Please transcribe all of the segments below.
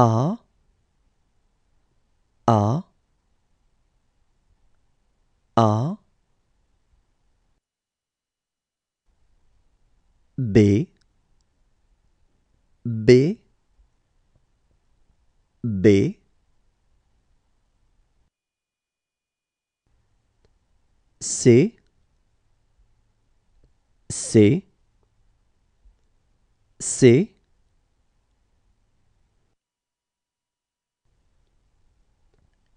A A A B B B C C C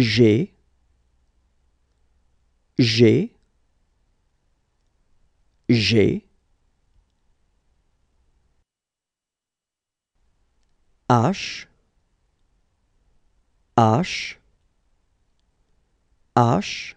G, G, G, H, H, H,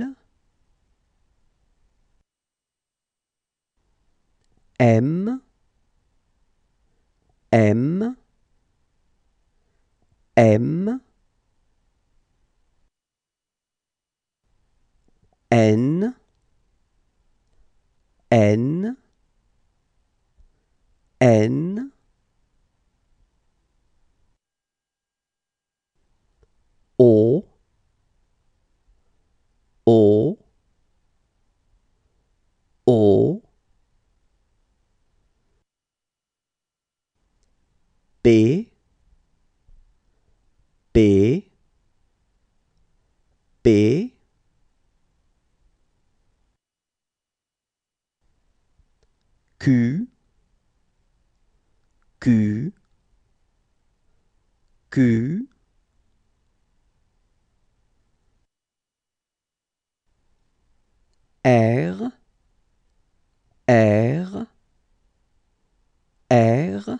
M, M, M, N, N, N, B B B Q Q Q R R R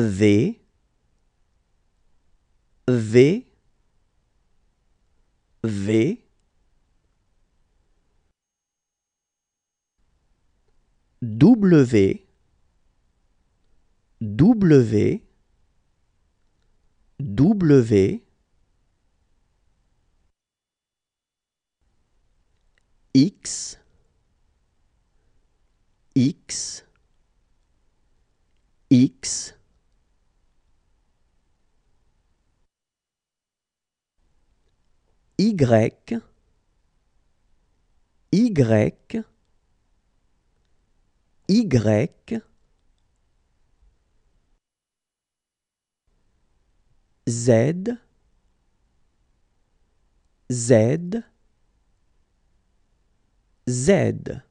V V V W W W X X X Y, Y, Y, Z, Z, Z.